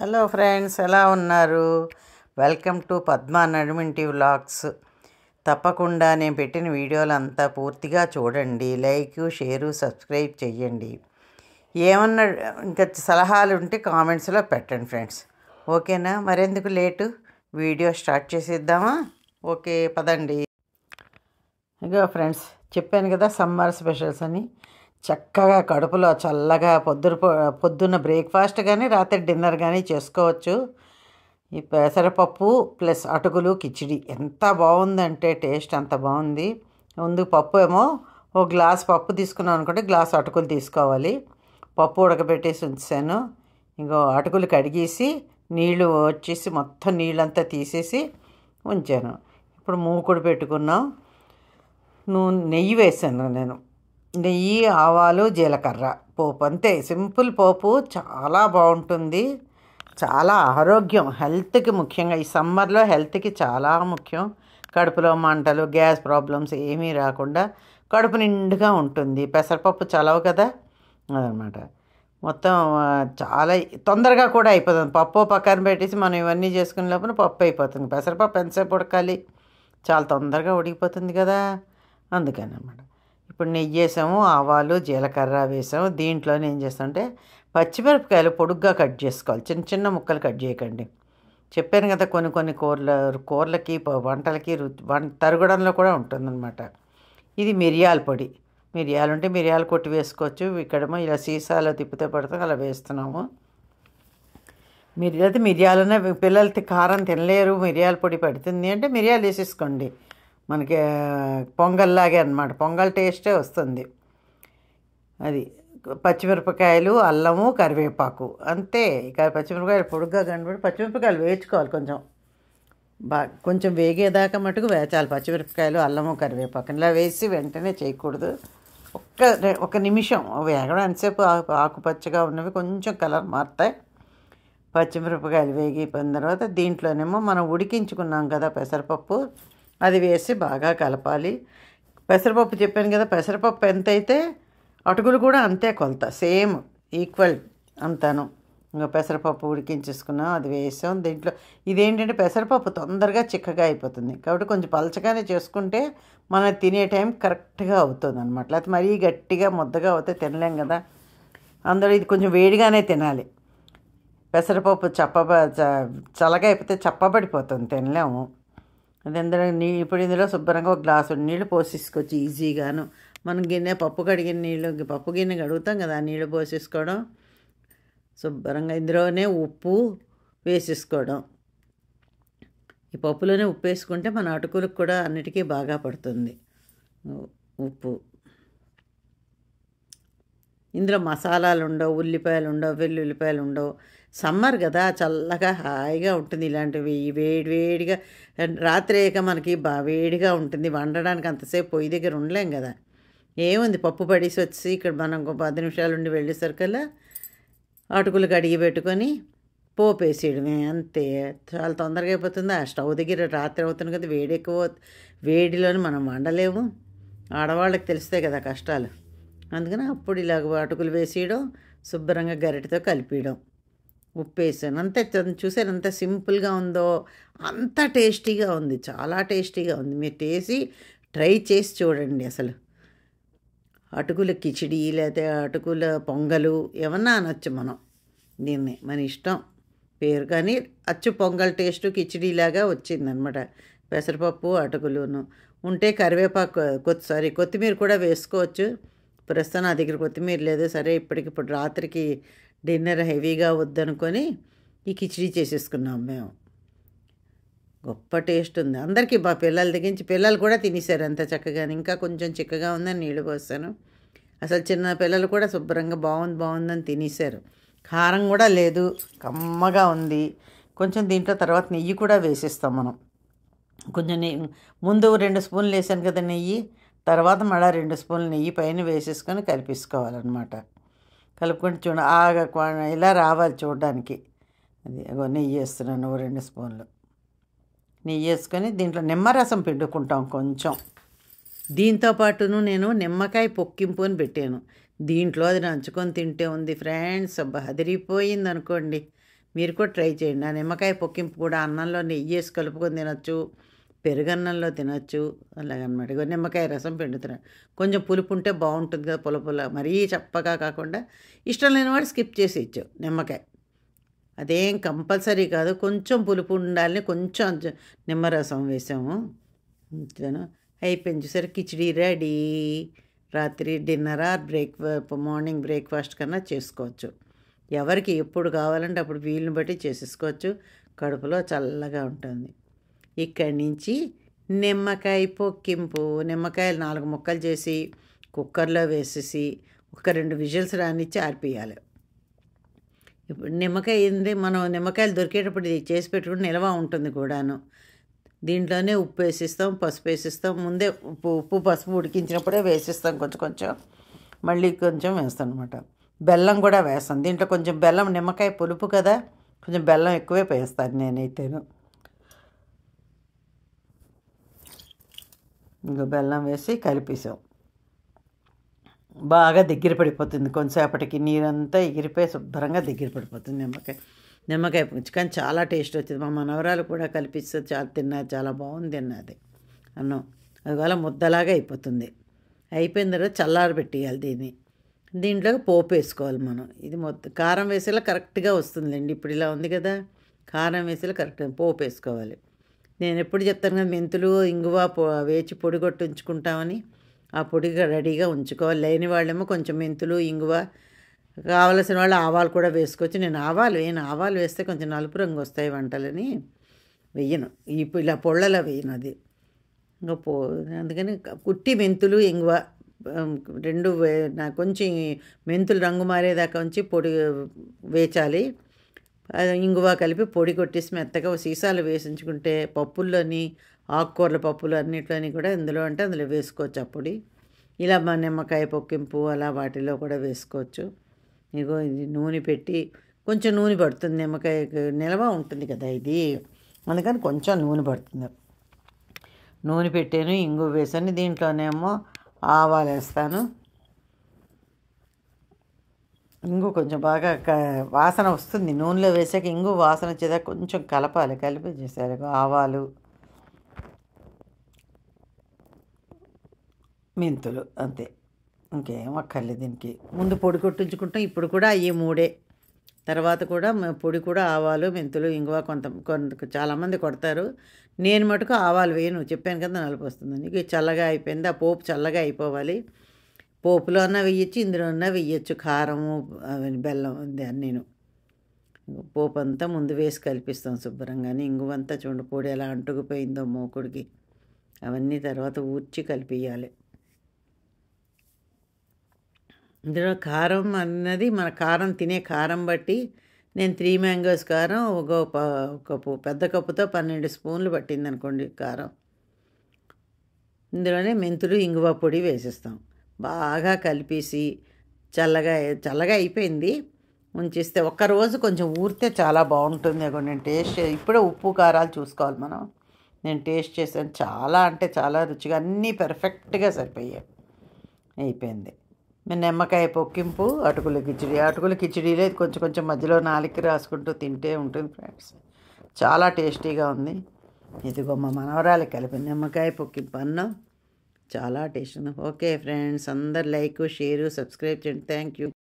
hello friends ఎలా ఉన్నారు welcome to Padma Nadiminti vlogs తప్పకుండా నేను పెట్టిన వీడియోలు అంతా పూర్తిగా చూడండి లైక్ షేరు సబ్స్క్రైబ్ చేయండి ఏమన్నా ఇంకా సలహాలు ఉంటే కామెంట్స్లో పెట్టండి ఫ్రెండ్స్ ఓకేనా మరెందుకు లేటు వీడియో స్టార్ట్ చేసేద్దామా ఓకే పదండి ఇగో ఫ్రెండ్స్ చెప్పాను కదా సమ్మర్ స్పెషల్స్ అని చక్కగా కడుపులో చల్లగా పొద్దున పొద్దున్న బ్రేక్ఫాస్ట్ కానీ రాత్రి డిన్నర్ కానీ చేసుకోవచ్చు ఈ పెసరపప్పు ప్లస్ అటుకులు కిచిడి ఎంత బాగుందంటే టేస్ట్ అంత బాగుంది ముందు పప్పు ఏమో ఓ గ్లాస్ పప్పు తీసుకున్నాం అనుకుంటే గ్లాస్ అటుకులు తీసుకోవాలి పప్పు ఉడకబెట్టేసి ఉంచాను ఇంకో అటుకులు కడిగేసి నీళ్ళు వచ్చేసి మొత్తం నీళ్ళంతా తీసేసి ఉంచాను ఇప్పుడు మూకుడు పెట్టుకున్నాం నూనె నెయ్యి వేసాను నేను నెయ్యి ఆవాలు జీలకర్ర పోపు అంతే సింపుల్ పోపు చాలా బాగుంటుంది చాలా ఆరోగ్యం హెల్త్కి ముఖ్యంగా ఈ సమ్మర్లో హెల్త్కి చాలా ముఖ్యం కడుపులో మంటలు గ్యాస్ ప్రాబ్లమ్స్ ఏమీ రాకుండా కడుపు నిండుగా ఉంటుంది పెసరపప్పు చలవు కదా అదనమాట మొత్తం చాలా తొందరగా కూడా అయిపోతుంది పప్పు పక్కన పెట్టేసి మనం ఇవన్నీ చేసుకునే లోపల పప్పు అయిపోతుంది పెసరపప్పు ఎంతసేపు ఉడకాలి చాలా తొందరగా ఉడికిపోతుంది కదా అనమాట ఇప్పుడు నెయ్యి వేసాము ఆవాలు జీలకర్ర వేసాము దీంట్లోనే ఏం చేస్తామంటే పచ్చిమిరపకాయలు పొడుగ్గా కట్ చేసుకోవాలి చిన్న చిన్న ముక్కలు కట్ చేయకండి చెప్పాను కదా కొన్ని కొన్ని కూరల కూరలకి వంటలకి వంట తరగడంలో కూడా ఉంటుందన్నమాట ఇది మిరియాల పొడి మిరియాలు ఉంటే మిరియాలు కొట్టి వేసుకోవచ్చు ఇక్కడేమో ఇలా సీసాలో తిప్పితే పడితే అలా వేస్తున్నాము మిరియాలు మిరియాలనే పిల్లలకి కారం తినలేరు మిరియాల పొడి పడుతుంది అంటే మిరియాలు వేసేసుకోండి మనకి పొంగల్లాగే అనమాట పొంగల్ టేస్టే వస్తుంది అది పచ్చిమిరపకాయలు అల్లము కరివేపాకు అంతే ఇక పచ్చిమిరపకాయలు పొడుగ్గా కనబడి పచ్చిమిరపకాయలు వేయించుకోవాలి కొంచెం బా కొంచెం వేగేదాకా మటుకు వేచాలి పచ్చిమిరపకాయలు అల్లము కరివేపాకు ఇలా వేసి వెంటనే చేయకూడదు ఒక్క ఒక నిమిషం వేగడం ఎంతసేపు ఆకుపచ్చగా ఉన్నవి కొంచెం కలర్ మారుతాయి పచ్చిమిరపకాయలు వేగిపోయిన తర్వాత దీంట్లోనేమో మనం ఉడికించుకున్నాం కదా పెసరపప్పు అది వేసి బాగా కలపాలి పెసరపప్పు చెప్పాను కదా పెసరపప్పు ఎంత అయితే అటుకులు కూడా అంతే కొలత సేమ్ ఈక్వల్ అంతాను ఇంకా పెసరపప్పు ఉడికించేసుకున్నాం అది వేసాం దీంట్లో ఇదేంటంటే పెసరపప్పు తొందరగా చిక్కగా అయిపోతుంది కాబట్టి కొంచెం పలచగానే చేసుకుంటే మనం తినే టైం కరెక్ట్గా అవుతుంది అనమాట లేకపోతే మరీ గట్టిగా ముద్దగా అవుతే తినలేం కదా అందులో ఇది కొంచెం వేడిగానే తినాలి పెసరపప్పు చప్పబ చల్లగా అయిపోతే చప్పబడిపోతుంది తినలేము అది అందరూ నీ ఇప్పుడు ఇందులో శుభ్రంగా ఒక గ్లాసు నీళ్ళు పోసేసుకోవచ్చు ఈజీగాను మనం గిన్నె పప్పు కడిగిన నీళ్ళు పప్పు గిన్నె కడుగుతాం కదా నీళ్ళు పోసేసుకోవడం శుభ్రంగా ఇందులోనే ఉప్పు వేసేసుకోవడం ఈ పప్పులోనే ఉప్పు వేసుకుంటే మన అటుకులకు కూడా అన్నిటికీ బాగా పడుతుంది ఉప్పు ఇందులో మసాలాలు ఉండవు ఉల్లిపాయలు ఉండవు వెల్లుల్లిపాయలు ఉండవు సమ్మర్ కదా చల్లగా హాయిగా ఉంటుంది ఇలాంటివి వేడి వేడిగా రాత్రి అయ్యాక మనకి బా వేడిగా ఉంటుంది వండడానికి అంతసేపు పొయ్యి దగ్గర ఉండలేం కదా ఏముంది పప్పు పడేసి వచ్చి ఇక్కడ మనం ఒక పది నిమిషాలు ఉండి వెళ్ళేసరికల్లా అటుకులు కడిగి పెట్టుకొని పోపేసేయడమే అంతే చాలా తొందరగా అయిపోతుంది ఆ స్టవ్ దగ్గర రాత్రి అవుతుంది కదా వేడి ఎక్కువ వేడిలోని మనం వండలేము ఆడవాళ్ళకి తెలిస్తే కదా కష్టాలు అందుకని అప్పుడు ఇలాగ అటుకులు వేసేయడం శుభ్రంగా గరిటతో కలిపేయడం ఉప్పేసాను అంతే చూసారు ఎంత సింపుల్గా ఉందో అంత టేస్టీగా ఉంది చాలా టేస్టీగా ఉంది మీరు టేసి ట్రై చేసి చూడండి అసలు అటుకుల కిచిడి లేకపోతే అటుకుల పొంగలు ఏమన్నా అనొచ్చు మనం దీన్ని మన ఇష్టం పేరు కానీ అచ్చు పొంగల్ టేస్టు కిచిడీలాగా వచ్చిందనమాట పెసరపప్పు అటుకులును ఉంటే కరివేపాకు కొత్త సారీ కొత్తిమీర కూడా వేసుకోవచ్చు ప్రస్తుతం నా దగ్గర కొత్తిమీర లేదు సరే ఇప్పటికిప్పుడు రాత్రికి డిన్నర్ హెవీగా వద్దనుకొని ఈ కిచిడీ చేసేసుకున్నాం మేము గొప్ప టేస్ట్ ఉంది అందరికీ మా పిల్లలు దిగించి పిల్లలు కూడా తినేశారు అంత చక్కగా ఇంకా కొంచెం చిక్కగా ఉందని నీళ్ళు పోస్తాను అసలు చిన్న పిల్లలు కూడా శుభ్రంగా బాగుంది బాగుందని తినేశారు కారం కూడా లేదు కమ్మగా ఉంది కొంచెం దీంట్లో తర్వాత నెయ్యి కూడా వేసేస్తాం మనం కొంచెం నెయ్యి ముందు రెండు స్పూన్లు వేసాను కదా నెయ్యి తర్వాత మళ్ళీ రెండు స్పూన్లు నెయ్యి పైన వేసేసుకొని కలిపేసుకోవాలన్నమాట కలుపుకుంటే చూడ ఆగా ఇలా రావాలి చూడడానికి అది నెయ్యి వేస్తున్నాను రెండు స్పూన్లు నెయ్యి వేసుకొని దీంట్లో నిమ్మరసం పిండుకుంటాం కొంచెం దీంతో పాటును నేను నిమ్మకాయ పొక్కింపు అని పెట్టాను దీంట్లో అది నంచుకొని తింటే ఉంది ఫ్రెండ్స్ అబ్బా అదిరిపోయింది అనుకోండి మీరు కూడా ట్రై చేయండి ఆ నిమ్మకాయ పొక్కింపు కూడా అన్నంలో నెయ్యి వేసి కలుపుకొని తినచ్చు పెరుగన్నంలో తినచ్చు అలాగనమాట నిమ్మకాయ రసం పిండుతున్నాను కొంచెం పులుపు ఉంటే బాగుంటుంది కదా పులపుల మరీ చప్పగా కాకుండా ఇష్టం లేనివాడు స్కిప్ చేసి ఇచ్చు నిమ్మకాయ అదేం కంపల్సరీ కాదు కొంచెం పులుపు ఉండాలని కొంచెం నిమ్మరసం వేసాము అయిపోయింది చూసారు కిచిడి రెడీ రాత్రి dinner or break morning breakfast కన్నా చేసుకోవచ్చు ఎవరికి ఎప్పుడు కావాలంటే అప్పుడు వీలుని బట్టి చేసేసుకోవచ్చు కడుపులో చల్లగా ఉంటుంది ఇక్కడి నుంచి నిమ్మకాయ పొక్కింపు నిమ్మకాయలు నాలుగు ముక్కలు చేసి కుక్కర్లో వేసేసి ఒక రెండు విజిల్స్ రానిచ్చి ఆర్పియాలి ఇప్పుడు నిమ్మకాయ ఏంది మనం నిమ్మకాయలు దొరికేటప్పుడు ఇది చేసి పెట్టుకుని నిల్వ ఉంటుంది కూడాను దీంట్లోనే ఉప్పు వేసిస్తాం పసుపు వేసిస్తాం ముందే ఉప్పు ఉప్పు పసుపు ఉడికించినప్పుడే వేసిస్తాం కొంచెం కొంచెం మళ్ళీ కొంచెం వేస్తాం అనమాట బెల్లం కూడా వేస్తాం దీంట్లో కొంచెం బెల్లం నిమ్మకాయ పులుపు కదా కొంచెం బెల్లం ఎక్కువే వేస్తాను నేనైతేను ఇంకా బెల్లం వేసి కలిపేసాం బాగా దగ్గర పడిపోతుంది కొంతసేపటికి నీరంతా ఎగిరిపోయి శుభ్రంగా దగ్గర పడిపోతుంది నిమ్మకాయ నిమ్మకాయ పుచ్చు కానీ చాలా టేస్ట్ వచ్చింది మా మనవరాలు కూడా కల్పిస్తే చాలా తిన్నది చాలా బాగుంది తిన్నది అన్నం అందువల్ల ముద్దలాగా అయిపోతుంది అయిపోయిన తర్వాత పెట్టేయాలి దీన్ని దీంట్లో పోపు వేసుకోవాలి మనం ఇది మొత్తం కారం వేసేలా కరెక్ట్గా వస్తుందండి ఇప్పుడు ఇలా ఉంది కదా కారం వేసేలా కరెక్ట్గా పోపు వేసుకోవాలి నేను ఎప్పుడు చెప్తాను కదా మెంతులు ఇంగువ వేచి పొడి కొట్టి ఉంచుకుంటామని ఆ పొడిగా రెడీగా ఉంచుకోవాలి లేని వాళ్ళేమో కొంచెం మెంతులు ఇంగువ కావలసిన వాళ్ళు ఆవాలు కూడా వేసుకోవచ్చు నేను ఆవాలు వేయను ఆవాలు వేస్తే కొంచెం నలుపు రంగు వస్తాయి వంటలని వెయ్యను ఇప్పుడు ఇలా పొళ్ళలా వెయ్యను అది ఇంకా పో అందుకని కుట్టి మెంతులు ఇంగువ రెండు కొంచెం మెంతులు రంగు మారేదాకా ఉంచి పొడి వేచాలి ఇంగువ కలిపి పొడి కొట్టేసి మెత్తగా సీసాలు వేసించుకుంటే పప్పుల్లోని ఆకుకూరల పప్పులు అన్నిట్లోని కూడా ఇందులో అంటే అందులో వేసుకోవచ్చు ఆ పొడి ఇలా మా నిమ్మకాయ పొక్కింపు అలా వాటిలో కూడా వేసుకోవచ్చు ఇగో ఇది నూనె పెట్టి కొంచెం నూనె పడుతుంది నిమ్మకాయ నిల్వ ఉంటుంది కదా ఇది అందుకని కొంచెం నూనె పడుతుంది నూనె పెట్టాను ఇంగు వేసాను దీంట్లోనేమో ఆవాలు వేస్తాను ఇంగు కొంచెం బాగా వాసన వస్తుంది నూనెలో వేసాక ఇంగు వాసన వచ్చేదా కొంచెం కలపాలి కలిపి చేసారు ఆవాలు మెంతులు అంతే ఇంకేం అక్కర్లేదు దీనికి ముందు పొడి కొట్టించుకుంటాం ఇప్పుడు కూడా ఈ మూడే తర్వాత కూడా పొడి కూడా ఆవాలు మెంతులు ఇంగువ కొంత కొంత చాలామంది కొడతారు నేను మటుకు ఆవాలు వేయను చెప్పాను కదా నలుపు వస్తుందని చల్లగా అయిపోయింది ఆ పోపు చల్లగా అయిపోవాలి పోపులో అన్నా వెయ్యొచ్చు ఇందులో అన్నా వెయ్యొచ్చు కారము బెల్లం నేను పోపు అంతా ముందు వేసి కలిపిస్తాం శుభ్రంగానే ఇంగువంతా చూడండి పొడి ఎలా అంటుకుపోయిందో మోకుడికి అవన్నీ తర్వాత ఊర్చి కలిపియాలి ఇందులో కారం అన్నది మన కారం తినే కారం బట్టి నేను త్రీ మ్యాంగోస్ కారం ఒక కప్పు పెద్ద కప్పుతో పన్నెండు స్పూన్లు పట్టింది అనుకోండి కారం ఇందులోనే మెంతులు ఇంగువ పొడి వేసేస్తాం బాగా కలిపేసి చల్లగా చల్లగా అయిపోయింది ఉంచిస్తే ఒక్కరోజు కొంచెం ఊరితే చాలా బాగుంటుంది నేను టేస్ట్ ఇప్పుడే ఉప్పు కారాలు చూసుకోవాలి మనం నేను టేస్ట్ చేశాను చాలా అంటే చాలా రుచిగా అన్నీ పెర్ఫెక్ట్గా సరిపోయాయి అయిపోయింది నిమ్మకాయ పొక్కింపు అటుకుల కిచిడి అటుకుల కిచిడీలో కొంచెం కొంచెం మధ్యలో నాలికి రాసుకుంటూ తింటే ఉంటుంది ఫ్రెండ్స్ చాలా టేస్టీగా ఉంది ఇదిగో మా మనవరాలు కలిపి నిమ్మకాయ పొక్కింపు అన్నం చాలా టేస్ట్ ఉంది ఓకే ఫ్రెండ్స్ అందరు లైక్ షేరు సబ్స్క్రైబ్ చేయండి థ్యాంక్ యూ